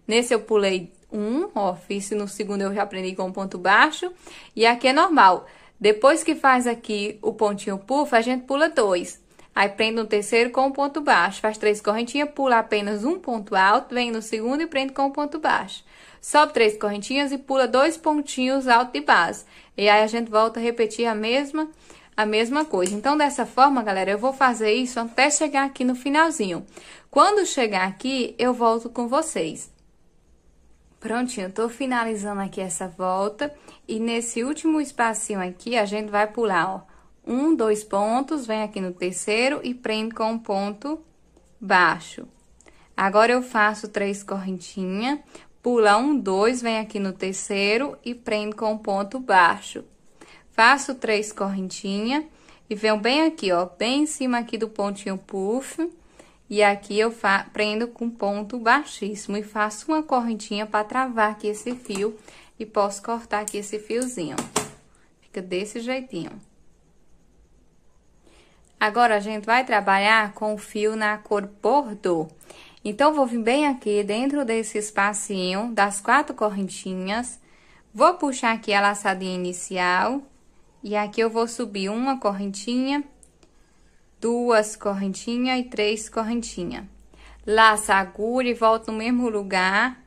Nesse eu pulei um, ó, fiz no segundo eu já aprendi com um ponto baixo, e aqui é normal. Depois que faz aqui o pontinho puff, a gente pula dois. Aí prende um terceiro com um ponto baixo, faz três correntinhas, pula apenas um ponto alto, vem no segundo e prende com um ponto baixo. Sobe três correntinhas e pula dois pontinhos alto de base. E aí a gente volta a repetir a mesma a mesma coisa. Então, dessa forma, galera, eu vou fazer isso até chegar aqui no finalzinho. Quando chegar aqui, eu volto com vocês. Prontinho, tô finalizando aqui essa volta. E nesse último espacinho aqui, a gente vai pular, ó. Um, dois pontos, vem aqui no terceiro e prende com um ponto baixo. Agora, eu faço três correntinhas, pula um, dois, vem aqui no terceiro e prende com um ponto baixo. Faço três correntinhas e venho bem aqui, ó, bem em cima aqui do pontinho puff e aqui eu prendo com ponto baixíssimo e faço uma correntinha para travar aqui esse fio e posso cortar aqui esse fiozinho. Fica desse jeitinho. Agora, a gente vai trabalhar com o fio na cor bordô. Então, vou vir bem aqui dentro desse espacinho das quatro correntinhas. Vou puxar aqui a laçadinha inicial. E aqui eu vou subir uma correntinha duas correntinhas e três correntinhas. Laça a agulha e volta no mesmo lugar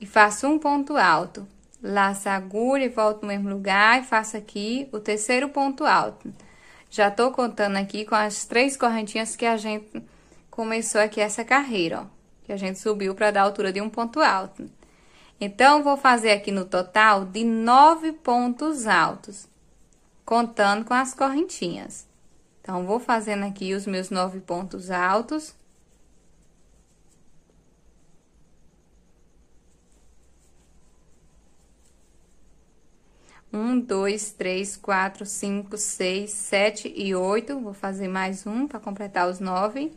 e faço um ponto alto. Laça a agulha e volta no mesmo lugar e faço aqui o terceiro ponto alto. Já tô contando aqui com as três correntinhas que a gente começou aqui essa carreira, ó. Que a gente subiu para dar a altura de um ponto alto. Então, vou fazer aqui no total de nove pontos altos, contando com as correntinhas. Então, vou fazendo aqui os meus nove pontos altos. Um, dois, três, quatro, cinco, seis, sete e oito. Vou fazer mais um para completar os nove.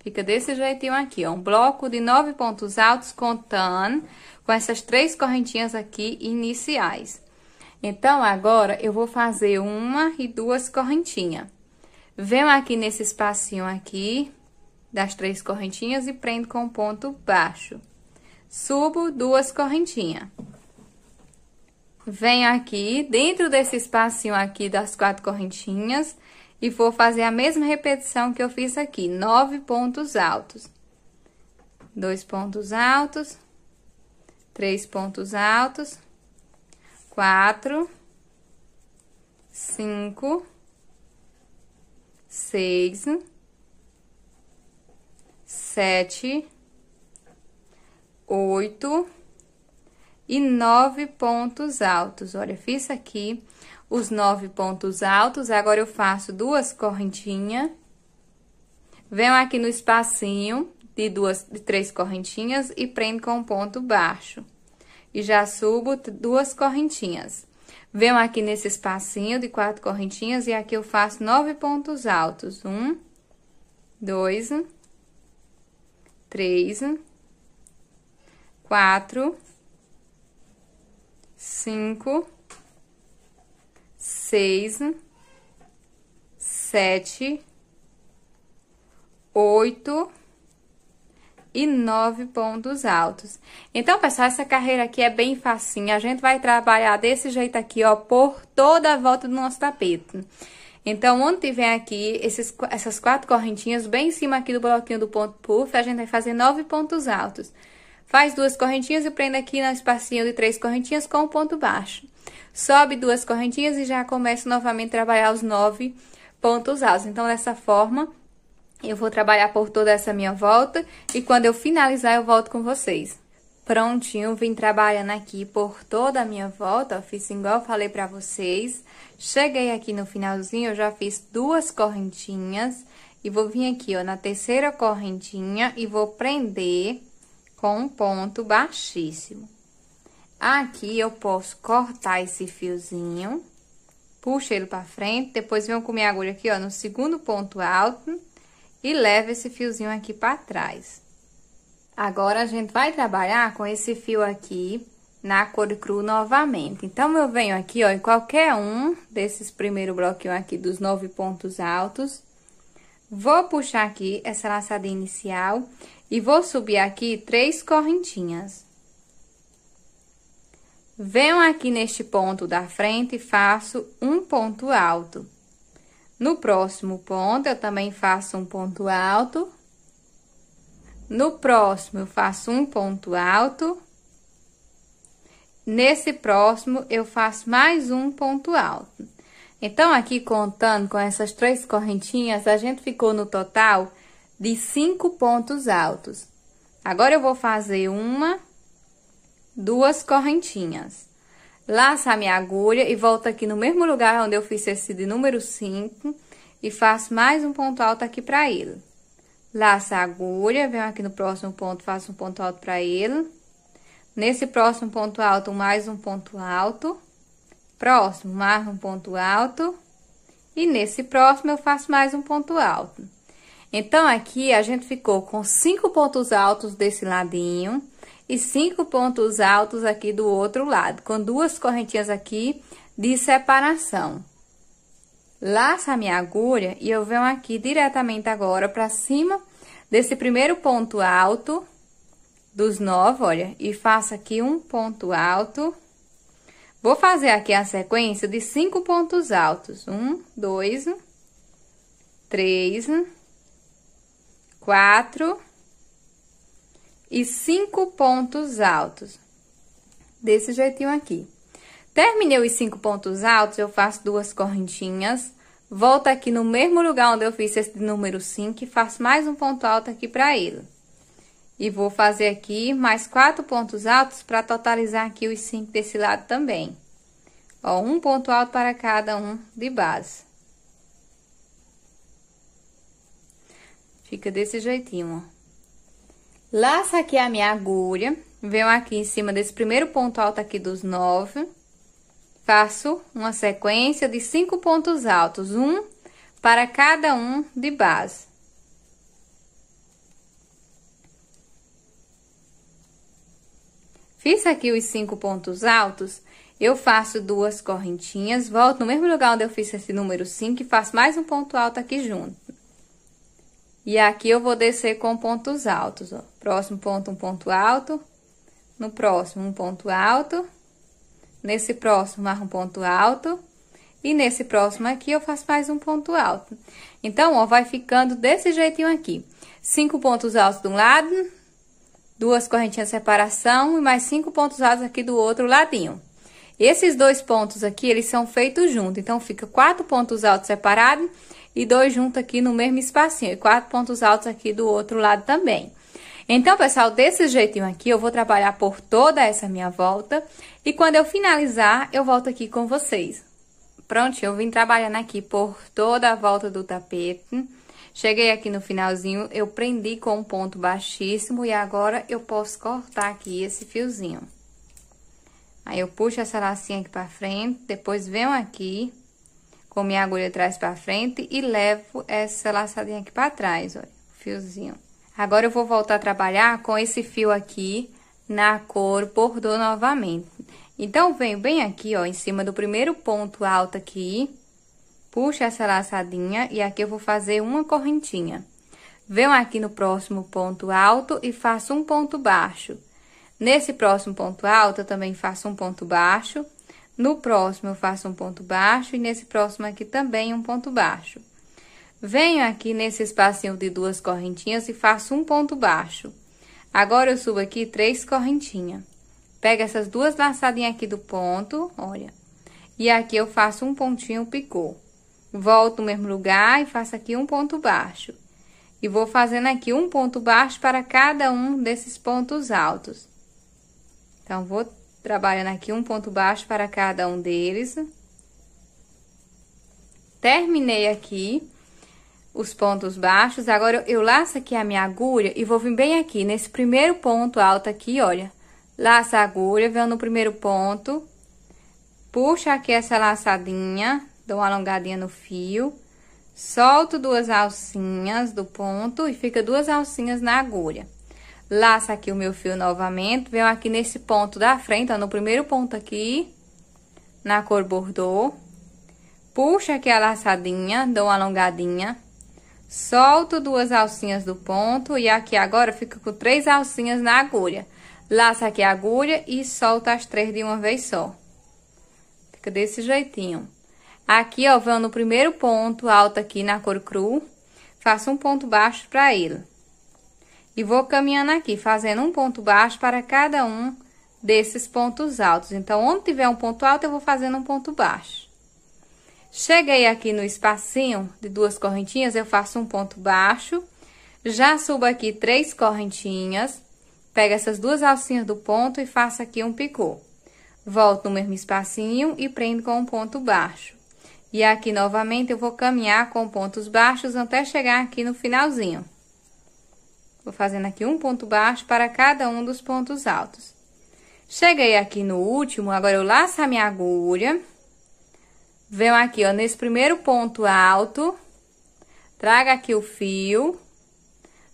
Fica desse jeitinho aqui, ó. Um bloco de nove pontos altos contando com essas três correntinhas aqui iniciais. Então, agora, eu vou fazer uma e duas correntinhas. Venho aqui nesse espacinho aqui, das três correntinhas, e prendo com ponto baixo. Subo duas correntinhas. Venho aqui, dentro desse espacinho aqui das quatro correntinhas, e vou fazer a mesma repetição que eu fiz aqui, nove pontos altos. Dois pontos altos, três pontos altos quatro, cinco, seis, sete, oito e nove pontos altos. Olha, fiz aqui os nove pontos altos. Agora, eu faço duas correntinhas. Venho aqui no espacinho de duas, de três correntinhas e prendo com um ponto baixo e já subo duas correntinhas. Venho aqui nesse espacinho de quatro correntinhas e aqui eu faço nove pontos altos. Um, dois, três, quatro, cinco, seis, sete, oito, e nove pontos altos. Então, pessoal, essa carreira aqui é bem facinha. A gente vai trabalhar desse jeito aqui, ó, por toda a volta do nosso tapete. Então, onde tiver aqui esses, essas quatro correntinhas, bem em cima aqui do bloquinho do ponto puff, a gente vai fazer nove pontos altos. Faz duas correntinhas e prende aqui no espacinho de três correntinhas com um ponto baixo. Sobe duas correntinhas e já começa novamente a trabalhar os nove pontos altos. Então, dessa forma, eu vou trabalhar por toda essa minha volta e quando eu finalizar eu volto com vocês. Prontinho, vim trabalhando aqui por toda a minha volta, fiz igual eu falei pra vocês. Cheguei aqui no finalzinho, eu já fiz duas correntinhas e vou vir aqui, ó, na terceira correntinha e vou prender com um ponto baixíssimo. Aqui eu posso cortar esse fiozinho, puxo ele pra frente, depois venho com minha agulha aqui, ó, no segundo ponto alto e leva esse fiozinho aqui para trás. Agora, a gente vai trabalhar com esse fio aqui na cor cru novamente. Então, eu venho aqui, ó, em qualquer um desses primeiro bloquinho aqui dos nove pontos altos. Vou puxar aqui essa laçada inicial e vou subir aqui três correntinhas. Venho aqui neste ponto da frente e faço um ponto alto. No próximo ponto, eu também faço um ponto alto. No próximo, eu faço um ponto alto. Nesse próximo, eu faço mais um ponto alto. Então, aqui contando com essas três correntinhas, a gente ficou no total de cinco pontos altos. Agora, eu vou fazer uma, duas correntinhas laço a minha agulha e volto aqui no mesmo lugar onde eu fiz tecido número 5 e faço mais um ponto alto aqui pra ele. laço a agulha, venho aqui no próximo ponto, faço um ponto alto pra ele. Nesse próximo ponto alto, mais um ponto alto. Próximo, mais um ponto alto. E nesse próximo, eu faço mais um ponto alto. Então, aqui, a gente ficou com cinco pontos altos desse ladinho e cinco pontos altos aqui do outro lado, com duas correntinhas aqui de separação. Laço a minha agulha e eu venho aqui diretamente agora pra cima desse primeiro ponto alto dos nove, olha, e faço aqui um ponto alto. Vou fazer aqui a sequência de cinco pontos altos. Um, dois, três, quatro e cinco pontos altos. Desse jeitinho aqui. Terminei os cinco pontos altos, eu faço duas correntinhas, volto aqui no mesmo lugar onde eu fiz esse número 5 e faço mais um ponto alto aqui pra ele. E vou fazer aqui mais quatro pontos altos para totalizar aqui os cinco desse lado também. Ó, um ponto alto para cada um de base. Fica desse jeitinho, ó. Laço aqui a minha agulha, venho aqui em cima desse primeiro ponto alto aqui dos nove, faço uma sequência de cinco pontos altos, um para cada um de base. Fiz aqui os cinco pontos altos, eu faço duas correntinhas, volto no mesmo lugar onde eu fiz esse número 5 e faço mais um ponto alto aqui junto. E aqui eu vou descer com pontos altos, ó. Próximo ponto, um ponto alto. No próximo, um ponto alto. Nesse próximo, mais um ponto alto. E nesse próximo aqui, eu faço mais um ponto alto. Então, ó, vai ficando desse jeitinho aqui. Cinco pontos altos de um lado, duas correntinhas de separação e mais cinco pontos altos aqui do outro ladinho. Esses dois pontos aqui, eles são feitos junto. Então, fica quatro pontos altos separados e dois juntos aqui no mesmo espacinho, e quatro pontos altos aqui do outro lado também. Então, pessoal, desse jeitinho aqui, eu vou trabalhar por toda essa minha volta, e quando eu finalizar, eu volto aqui com vocês. Pronto, eu vim trabalhando aqui por toda a volta do tapete. Cheguei aqui no finalzinho, eu prendi com um ponto baixíssimo, e agora eu posso cortar aqui esse fiozinho. Aí, eu puxo essa lacinha aqui pra frente, depois venho aqui com minha agulha atrás para frente e levo essa laçadinha aqui para trás, olha, fiozinho. Agora eu vou voltar a trabalhar com esse fio aqui na cor bordô novamente. Então, venho bem aqui, ó, em cima do primeiro ponto alto aqui, puxo essa laçadinha e aqui eu vou fazer uma correntinha. Venho aqui no próximo ponto alto e faço um ponto baixo. Nesse próximo ponto alto, eu também faço um ponto baixo no próximo eu faço um ponto baixo e nesse próximo aqui também um ponto baixo. Venho aqui nesse espacinho de duas correntinhas e faço um ponto baixo. Agora eu subo aqui três correntinhas. Pego essas duas laçadinhas aqui do ponto, olha. E aqui eu faço um pontinho picô. Volto no mesmo lugar e faço aqui um ponto baixo. E vou fazendo aqui um ponto baixo para cada um desses pontos altos. Então, vou trabalhando aqui um ponto baixo para cada um deles. Terminei aqui os pontos baixos, agora eu laço aqui a minha agulha e vou vir bem aqui, nesse primeiro ponto alto aqui, olha. laço a agulha, venho no primeiro ponto, puxa aqui essa laçadinha, dou uma alongadinha no fio, solto duas alcinhas do ponto e fica duas alcinhas na agulha laço aqui o meu fio novamente, venho aqui nesse ponto da frente, ó, no primeiro ponto aqui, na cor bordô, puxo aqui a laçadinha, dou uma alongadinha, solto duas alcinhas do ponto e aqui agora fica com três alcinhas na agulha. Laça aqui a agulha e solta as três de uma vez só. Fica desse jeitinho. Aqui, ó, venho no primeiro ponto alto aqui na cor cru, faço um ponto baixo pra ele. E vou caminhando aqui, fazendo um ponto baixo para cada um desses pontos altos. Então, onde tiver um ponto alto, eu vou fazendo um ponto baixo. Cheguei aqui no espacinho de duas correntinhas, eu faço um ponto baixo. Já subo aqui três correntinhas. Pego essas duas alcinhas do ponto e faço aqui um picô. Volto no mesmo espacinho e prendo com um ponto baixo. E aqui, novamente, eu vou caminhar com pontos baixos até chegar aqui no finalzinho. Vou fazendo aqui um ponto baixo para cada um dos pontos altos. Cheguei aqui no último, agora eu laço a minha agulha. Venho aqui, ó, nesse primeiro ponto alto. Traga aqui o fio.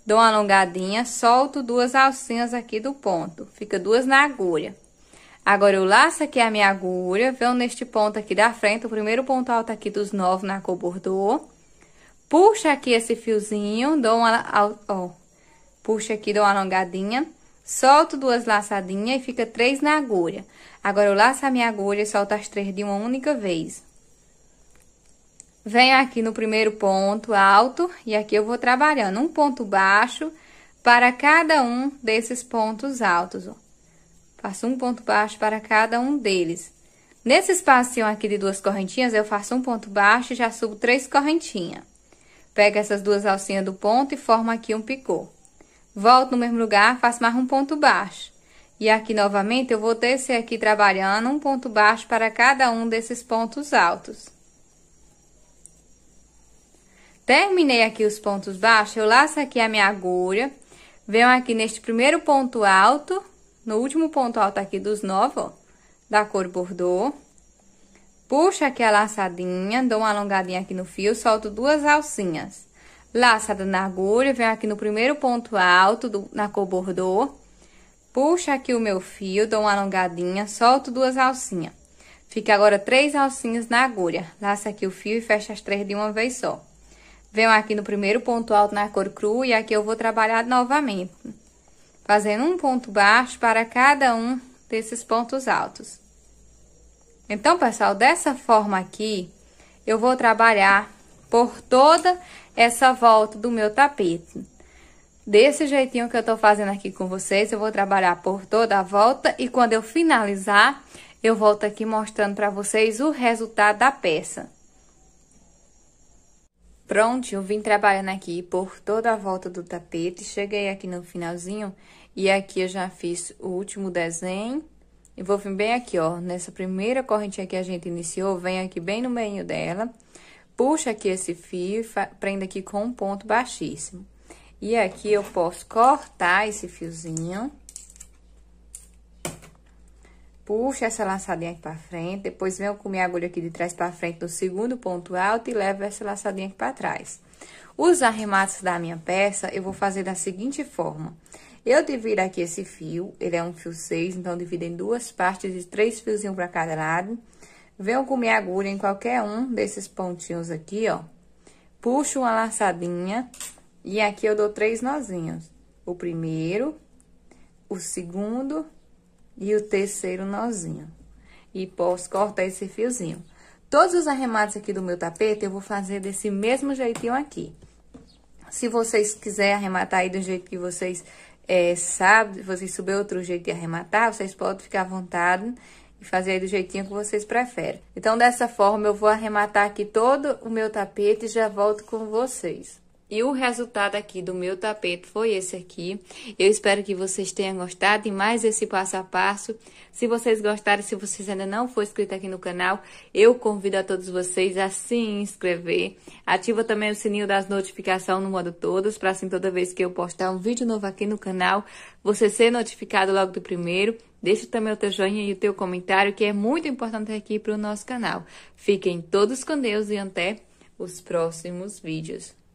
Dou uma alongadinha, solto duas alcinhas aqui do ponto. Fica duas na agulha. Agora, eu laço aqui a minha agulha. Venho neste ponto aqui da frente, o primeiro ponto alto aqui dos nove na cor bordô. Puxa aqui esse fiozinho, dou uma, ó, Puxo aqui, dou uma alongadinha. Solto duas laçadinhas e fica três na agulha. Agora, eu laço a minha agulha e solto as três de uma única vez. Venho aqui no primeiro ponto alto e aqui eu vou trabalhando um ponto baixo para cada um desses pontos altos, ó. Faço um ponto baixo para cada um deles. Nesse espacinho aqui de duas correntinhas, eu faço um ponto baixo e já subo três correntinhas. Pego essas duas alcinhas do ponto e formo aqui um picô. Volto no mesmo lugar, faço mais um ponto baixo. E aqui novamente eu vou descer aqui trabalhando um ponto baixo para cada um desses pontos altos. Terminei aqui os pontos baixos, eu laço aqui a minha agulha, venho aqui neste primeiro ponto alto, no último ponto alto aqui dos nove, ó, da cor bordô. Puxo aqui a laçadinha, dou uma alongadinha aqui no fio, solto duas alcinhas. Laçada na agulha, venho aqui no primeiro ponto alto, do, na cor bordô. Puxo aqui o meu fio, dou uma alongadinha, solto duas alcinhas. Fica agora três alcinhas na agulha. Laça aqui o fio e fecha as três de uma vez só. Venho aqui no primeiro ponto alto na cor cru e aqui eu vou trabalhar novamente. Fazendo um ponto baixo para cada um desses pontos altos. Então, pessoal, dessa forma aqui, eu vou trabalhar por toda essa volta do meu tapete. Desse jeitinho que eu tô fazendo aqui com vocês, eu vou trabalhar por toda a volta e quando eu finalizar, eu volto aqui mostrando pra vocês o resultado da peça. Pronto, eu vim trabalhando aqui por toda a volta do tapete, cheguei aqui no finalzinho e aqui eu já fiz o último desenho. E vou vir bem aqui, ó, nessa primeira correntinha que a gente iniciou, vem aqui bem no meio dela Puxa aqui esse fio e prenda aqui com um ponto baixíssimo. E aqui eu posso cortar esse fiozinho. Puxa essa laçadinha aqui pra frente, depois venho com minha agulha aqui de trás pra frente no segundo ponto alto e levo essa laçadinha aqui pra trás. Os arremates da minha peça eu vou fazer da seguinte forma. Eu divido aqui esse fio, ele é um fio 6, então divido em duas partes de três fiozinhos para cada lado. Venho com minha agulha em qualquer um desses pontinhos aqui, ó. Puxo uma laçadinha e aqui eu dou três nozinhos. O primeiro, o segundo e o terceiro nozinho. E posso cortar esse fiozinho. Todos os arremates aqui do meu tapete eu vou fazer desse mesmo jeitinho aqui. Se vocês quiserem arrematar aí do jeito que vocês é, sabem, se vocês souber outro jeito de arrematar, vocês podem ficar à vontade e fazer aí do jeitinho que vocês preferem. Então, dessa forma, eu vou arrematar aqui todo o meu tapete e já volto com vocês. E o resultado aqui do meu tapete foi esse aqui. Eu espero que vocês tenham gostado de mais esse passo a passo. Se vocês gostaram, se vocês ainda não for inscrito aqui no canal, eu convido a todos vocês a se inscrever. Ativa também o sininho das notificações no modo todos, para assim toda vez que eu postar um vídeo novo aqui no canal, você ser notificado logo do primeiro. Deixe também o teu joinha e o teu comentário, que é muito importante aqui para o nosso canal. Fiquem todos com Deus e até os próximos vídeos.